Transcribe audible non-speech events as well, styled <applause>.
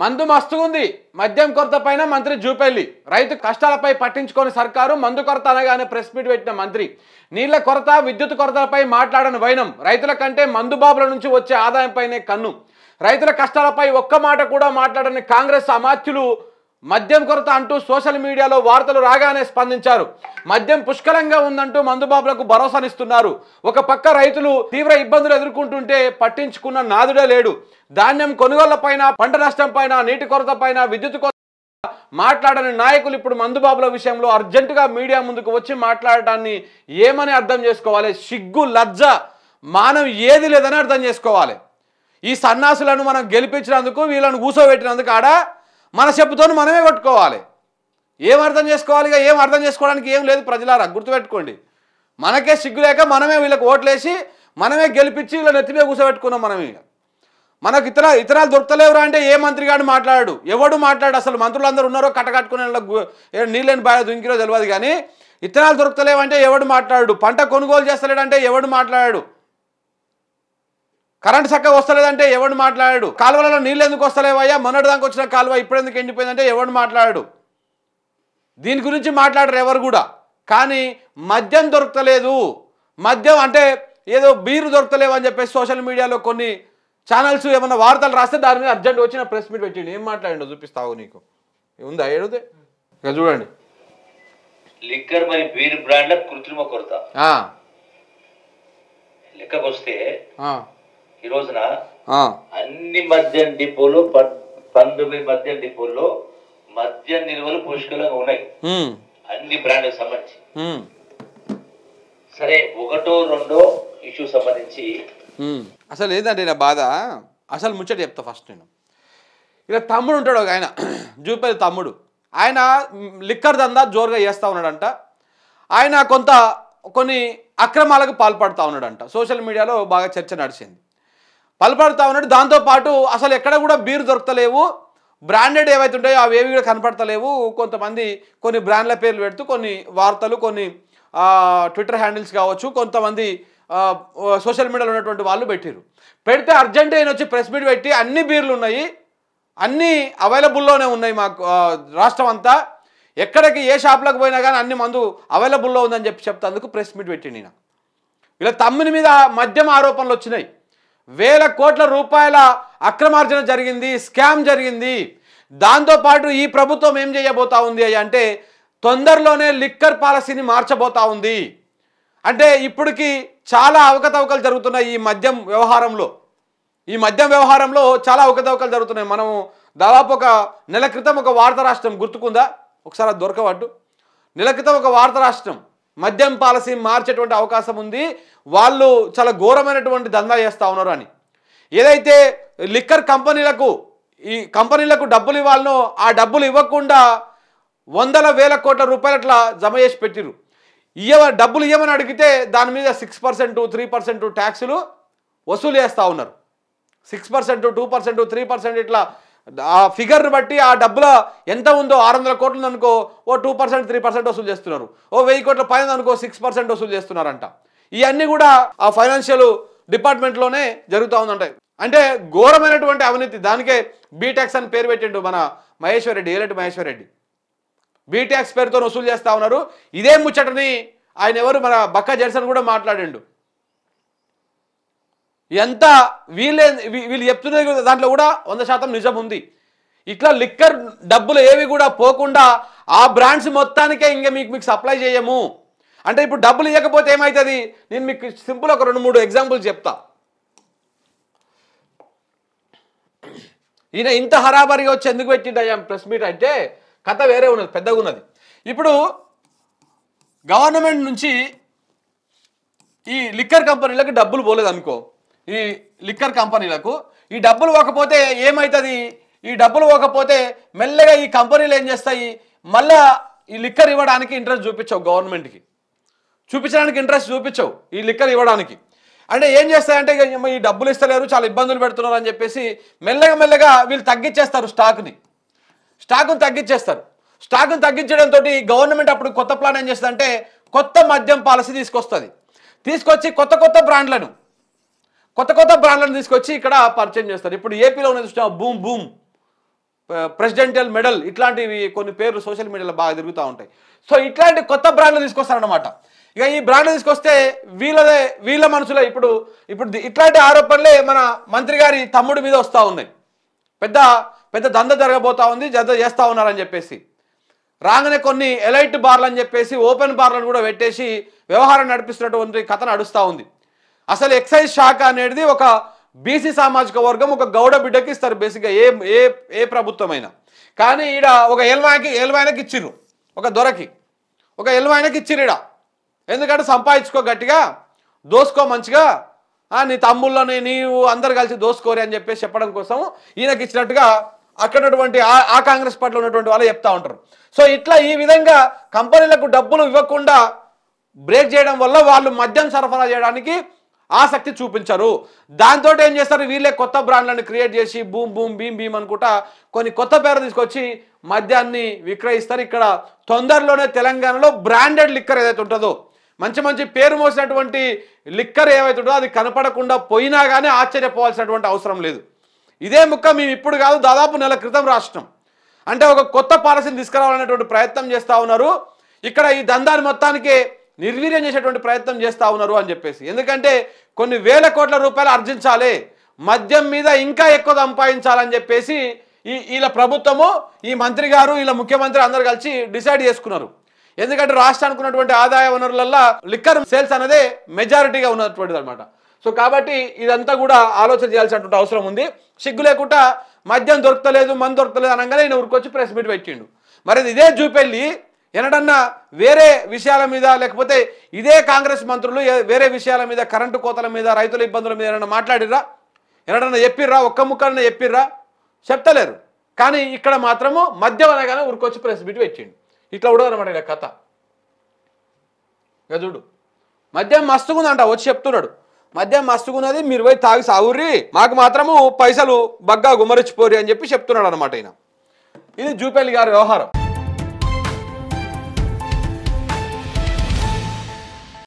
మందు మస్తుంది మద్యం కొరత పైన మంత్రి జూపెల్లి రైతు కష్టాలపై పట్టించుకొని సర్కారు మందు కొరత అనగానే ప్రెస్ మీట్ పెట్టిన మంత్రి నీళ్ల కొరత విద్యుత్ కొరతలపై మాట్లాడని వైనం రైతుల కంటే మందు బాబుల నుంచి వచ్చే ఆదాయంపైనే కన్ను రైతుల కష్టాలపై ఒక్క మాట కూడా మాట్లాడని కాంగ్రెస్ అమాత్యులు మద్యం కొరత అంటూ సోషల్ మీడియాలో వార్తలు రాగానే స్పందించారు మద్యం పుష్కలంగా ఉందంటూ మందుబాబులకు భరోసానిస్తున్నారు ఒక పక్క రైతులు తీవ్ర ఇబ్బందులు ఎదుర్కొంటుంటే పట్టించుకున్న నాదుడే లేడు ధాన్యం పైన పంట నష్టం పైన నీటి కొరత పైన విద్యుత్ కొరత మాట్లాడని నాయకులు ఇప్పుడు మందుబాబుల విషయంలో అర్జెంటుగా మీడియా ముందుకు వచ్చి మాట్లాడటాన్ని ఏమని అర్థం చేసుకోవాలి సిగ్గు లజ్జ మానం ఏది లేదని అర్థం చేసుకోవాలి ఈ సన్నాసులను మనం గెలిపించినందుకు వీళ్ళను కూసోబెట్టినందుకు ఆడ మన చెప్పుతో మనమే కొట్టుకోవాలి ఏం అర్థం చేసుకోవాలి ఏం అర్థం చేసుకోవడానికి ఏం లేదు ప్రజలారా గుర్తుపెట్టుకోండి మనకే సిగ్గులేక మనమే వీళ్ళకి ఓట్లేసి మనమే గెలిపించి వీళ్ళ నెత్తిమే కూర్చోబెట్టుకున్నాం మనమే ఇక మనకు ఇతర ఇతరాలు దొరకలేవురా అంటే ఏ మంత్రి గారు మాట్లాడాడు ఎవడు మాట్లాడు అసలు మంత్రులందరూ ఉన్నారో కట్టకట్టుకుని నీళ్ళని బాగా దుంకిరో తెలియదు కానీ ఇతరాలు దొరకలేవంటే ఎవడు మాట్లాడాడు పంట కొనుగోలు చేస్తలేడంటే ఎవడు మాట్లాడాడు కరెంట్ చక్కగా వస్తలేదంటే ఎవడు మాట్లాడాడు కాలువలలో నీళ్ళు ఎందుకు వస్తలేవయ్యా మొన్నటి దాకా వచ్చిన కాలువ ఇప్పుడెందుకు ఎండిపోయిందంటే ఎవడు మాట్లాడాడు దీని గురించి మాట్లాడరు ఎవరు కూడా కానీ మద్యం దొరకలేదు మద్యం అంటే ఏదో బీరు దొరకలేవు అని చెప్పేసి సోషల్ మీడియాలో కొన్ని ఛానల్స్ ఏమన్నా వార్తలు రాస్తే దాని మీద అర్జెంట్ వచ్చిన ప్రెస్ మీట్ పెట్టిండు ఏం మాట్లాడిండో చూపిస్తావు నీకు ఉందా ఏడుదే ఇక చూడండి లిక్కర్ మరి బీర్ బ్రాండ్ల కృత్రిమ కొరత లెక్కకొస్తే ఈ రోజున అన్ని మద్యం డిపోలు పంతొమ్మిది మద్యం డిపోల్లో మద్యం నిల్వలు పుష్కలంగా ఉన్నాయి అన్ని బ్రాండ్ సంబంధించి సరే ఒకటో రెండో ఇష్యూ సంబంధించి అసలు ఏంటంటే నా బాధ అసలు ముచ్చట చెప్తా ఫస్ట్ నేను ఇక్కడ తమ్ముడు ఉంటాడు ఒక ఆయన <clears throat> జూపల్లి తమ్ముడు ఆయన లిక్కర్ దందా జోరుగా చేస్తూ ఉన్నాడంట ఆయన కొంత కొన్ని అక్రమాలకు పాల్పడుతూ ఉన్నాడంట సోషల్ మీడియాలో బాగా చర్చ నడిచింది పలపడతా ఉన్నాడు దాంతోపాటు అసలు ఎక్కడ కూడా బీర్ దొరకలేవు బ్రాండెడ్ ఏవైతే ఉంటాయో అవి ఏవి కూడా కనపడతలేవు కొంతమంది కొన్ని బ్రాండ్ల పేర్లు పెడుతూ కొన్ని వార్తలు కొన్ని ట్విట్టర్ హ్యాండిల్స్ కావచ్చు కొంతమంది సోషల్ మీడియాలో ఉన్నటువంటి వాళ్ళు పెట్టారు పెడితే అర్జెంట్ అయిన వచ్చి ప్రెస్ మీట్ పెట్టి అన్ని బీర్లు ఉన్నాయి అన్నీ అవైలబుల్లోనే ఉన్నాయి మాకు రాష్ట్రం అంతా ఎక్కడికి ఏ షాప్లకు పోయినా కానీ అన్ని మందు అవైలబుల్లో ఉందని చెప్పి చెప్తే అందుకు ప్రెస్ మీట్ పెట్టి నేను ఇలా తమ్ముని మీద మద్యం ఆరోపణలు వచ్చినాయి వేల కోట్ల రూపాయల అక్రమార్జన జరిగింది స్కామ్ జరిగింది దాంతోపాటు ఈ ప్రభుత్వం ఏం చేయబోతా ఉంది అంటే తొందరలోనే లిక్కర్ పాలసీని మార్చబోతా ఉంది అంటే ఇప్పటికీ చాలా అవకతవకలు జరుగుతున్నాయి ఈ మద్యం వ్యవహారంలో ఈ మద్యం వ్యవహారంలో చాలా అవకతవకలు జరుగుతున్నాయి మనము దాదాపు ఒక నెల క్రితం ఒక వార్త రాష్ట్రం గుర్తుకుందా ఒకసారి అది దొరకవట్టు నెల క్రితం ఒక వార్త రాష్ట్రం మద్యం పాలసీ మార్చేటువంటి అవకాశం ఉంది వాళ్ళు చాలా ఘోరమైనటువంటి దందా చేస్తూ ఉన్నారు అని ఏదైతే లిక్కర్ కంపెనీలకు ఈ కంపెనీలకు డబ్బులు ఇవ్వాలనో ఆ డబ్బులు ఇవ్వకుండా వందల వేల కోట్ల రూపాయలు అట్లా జమ చేసి పెట్టిరు ఇయ్య డబ్బులు ఇయ్యమని అడిగితే దాని మీద సిక్స్ పర్సెంట్ త్రీ పర్సెంట్ ట్యాక్సులు వసూలు చేస్తూ ఉన్నారు six percent two percent three percent ఇట్లా ఆ ఫిగర్ని బట్టి ఆ డబ్బుల ఎంత ఉందో ఆరు వందల కోట్లు అనుకో ఓ టూ పర్సెంట్ త్రీ పర్సెంట్ వసూలు చేస్తున్నారు ఓ వెయ్యి కోట్ల పైన అనుకో సిక్స్ పర్సెంట్ వసూలు చేస్తున్నారంట ఇవన్నీ కూడా ఆ ఫైనాన్షియల్ డిపార్ట్మెంట్లోనే జరుగుతూ ఉందంట అంటే ఘోరమైనటువంటి అవినీతి దానికే బీటాక్స్ అని పేరు పెట్టిండు మన మహేశ్వర రెడ్డి ఏలటి మహేశ్వర రెడ్డి బీటాక్స్ పేరుతో వసూలు చేస్తూ ఉన్నారు ఇదే ముచ్చటని ఆయన ఎవరు మన బక్క జెర్సన్ కూడా మాట్లాడిండు ఎంత వీళ్ళే వీళ్ళు చెప్తున్నది దాంట్లో కూడా వంద శాతం నిజం ఉంది ఇట్లా లిక్కర్ డబ్బులు ఏవి కూడా పోకుండా ఆ బ్రాండ్స్ మొత్తానికే ఇంకా మీకు మీకు సప్లై చేయము అంటే ఇప్పుడు డబ్బులు ఇవ్వకపోతే ఏమవుతుంది నేను మీకు సింపుల్ ఒక రెండు మూడు ఎగ్జాంపుల్ చెప్తా ఈయన ఇంత హరాబరిగా వచ్చి ఎందుకు పెట్టిండయ్యా ప్రెస్ మీట్ అంటే కథ వేరే ఉన్నది పెద్దగా ఉన్నది ఇప్పుడు గవర్నమెంట్ నుంచి ఈ లిక్కర్ కంపెనీలకు డబ్బులు పోలేదు అనుకో ఈ లిక్కర్ కంపెనీలకు ఈ డబ్బులు ఇవ్వకపోతే ఏమవుతుంది ఈ డబ్బులు ఇవ్వకపోతే మెల్లగా ఈ కంపెనీలు ఏం చేస్తాయి మళ్ళా ఈ లిక్కర్ ఇవ్వడానికి ఇంట్రెస్ట్ చూపించవు గవర్నమెంట్కి చూపించడానికి ఇంట్రెస్ట్ చూపించవు ఈ లిక్కర్ ఇవ్వడానికి అంటే ఏం చేస్తారంటే ఈ డబ్బులు ఇస్తలేరు చాలా ఇబ్బందులు పెడుతున్నారు అని చెప్పేసి మెల్లగా మెల్లగా వీళ్ళు తగ్గించేస్తారు స్టాక్ని స్టాక్ను తగ్గించేస్తారు స్టాక్ను తగ్గించడంతో గవర్నమెంట్ అప్పుడు కొత్త ప్లాన్ ఏం చేస్తుందంటే కొత్త మద్యం పాలసీ తీసుకొస్తుంది తీసుకొచ్చి కొత్త కొత్త బ్రాండ్లను కొత్త కొత్త బ్రాండ్లను తీసుకొచ్చి ఇక్కడ పరిచయం చేస్తారు ఇప్పుడు ఏపీలో ఉన్న చూసిన బూమ్ బూమ్ ప్రెసిడెంటల్ మెడల్ ఇట్లాంటివి కొన్ని పేర్లు సోషల్ మీడియాలో బాగా తిరుగుతూ ఉంటాయి సో ఇట్లాంటి కొత్త బ్రాండ్లు తీసుకొస్తారనమాట ఇక ఈ బ్రాండ్ తీసుకొస్తే వీళ్ళదే వీళ్ళ మనసులో ఇప్పుడు ఇప్పుడు ఇట్లాంటి ఆరోపణలే మన మంత్రి గారి తమ్ముడి మీద వస్తూ ఉన్నాయి పెద్ద పెద్ద దంద జరగబోతా ఉంది జద చేస్తూ ఉన్నారని చెప్పేసి రాగానే కొన్ని ఎలైట్ బార్లు అని చెప్పేసి ఓపెన్ బార్లను కూడా పెట్టేసి వ్యవహారం నడిపిస్తున్నటువంటి కథ నడుస్తూ ఉంది అసలు ఎక్సైజ్ శాఖ అనేది ఒక బీసీ సామాజిక వర్గం ఒక గౌడ బిడ్డకి ఇస్తారు బేసిక్గా ఏ ఏ ఏ ప్రభుత్వమైనా కానీ ఈడ ఒక ఎల్వాయకి ఎల్వాయనకి ఇచ్చిర్రు ఒక దొరకి ఒక ఎల్వాయనకి ఇచ్చిర్రు ఈడ ఎందుకంటే సంపాదించుకో గట్టిగా దోసుకో మంచిగా నీ తమ్ముళ్ళని నీవు అందరు కలిసి దోసుకోరి అని చెప్పేసి చెప్పడం కోసం ఈయనకి ఇచ్చినట్టుగా అక్కడ ఉన్నటువంటి ఆ కాంగ్రెస్ పార్టీలో ఉన్నటువంటి వాళ్ళు చెప్తా ఉంటారు సో ఇట్లా ఈ విధంగా కంపెనీలకు డబ్బులు ఇవ్వకుండా బ్రేక్ చేయడం వల్ల వాళ్ళు మద్యం సరఫరా చేయడానికి ఆసక్తి చూపించరు దాంతో ఏం చేస్తారు వీళ్ళే కొత్త బ్రాండ్లను క్రియేట్ చేసి బూమ్ బూమ్ భీమ్ భీమ్ అనుకుంటా కొన్ని కొత్త పేరు తీసుకొచ్చి మద్యాన్ని విక్రయిస్తారు ఇక్కడ తొందరలోనే తెలంగాణలో బ్రాండెడ్ లిక్కర్ ఏదైతే ఉంటుందో మంచి మంచి పేరు మోసినటువంటి లిక్కర్ ఏవైతే ఉంటుందో అది కనపడకుండా పోయినా కానీ ఆశ్చర్యపోవాల్సినటువంటి అవసరం లేదు ఇదే ముక్క మేము ఇప్పుడు కాదు దాదాపు నెల క్రితం రాష్ట్రం అంటే ఒక కొత్త పాలసీని తీసుకురావాలనేటువంటి ప్రయత్నం చేస్తూ ఉన్నారు ఇక్కడ ఈ దందాన్ని మొత్తానికి నిర్వీర్యం చేసేటువంటి ప్రయత్నం చేస్తూ ఉన్నారు అని చెప్పేసి ఎందుకంటే కొన్ని వేల కోట్ల రూపాయలు ఆర్జించాలి మద్యం మీద ఇంకా ఎక్కువ సంపాదించాలని చెప్పేసి ఈ వీళ్ళ ప్రభుత్వము ఈ మంత్రి గారు వీళ్ళ ముఖ్యమంత్రి అందరు కలిసి డిసైడ్ చేసుకున్నారు ఎందుకంటే రాష్ట్రానికి ఉన్నటువంటి ఆదాయ వనరులల్లో లిక్కర్ సేల్స్ అనేది మెజారిటీగా ఉన్నటువంటిది అనమాట సో కాబట్టి ఇదంతా కూడా ఆలోచన చేయాల్సినటువంటి అవసరం ఉంది సిగ్గు లేకుండా మద్యం దొరకలేదు మందు దొరకలేదు అనగానే నేను ఊరికొచ్చి ప్రెస్ మీట్ పెట్టిండు మరి ఇదే చూపెళ్ళి ఎనడన్నా వేరే విషయాల మీద లేకపోతే ఇదే కాంగ్రెస్ మంత్రులు వేరే విషయాల మీద కరెంటు కోతల మీద రైతుల ఇబ్బందుల మీద ఏమైనా మాట్లాడిరా ఎనడన్నా చెప్పిర్రా ఒక్క ముక్కన్నా చెప్పిర్రా చెప్తలేరు కానీ ఇక్కడ మాత్రము మద్యం అనగానే ఊరికొచ్చి ప్రెస్ మీట్ పెట్టిండు ఇట్లా ఉండదు అనమాట కథ గజుడు మద్యం మస్తుకుందంట వచ్చి చెప్తున్నాడు మద్యం మస్తుకున్నది మీరు పోయి తాగి సాగుర్రి మాకు మాత్రము పైసలు బగ్గా గుమరిచిపోరి అని చెప్పి చెప్తున్నాడు అనమాట ఈయన ఇది జూపల్లి గారి వ్యవహారం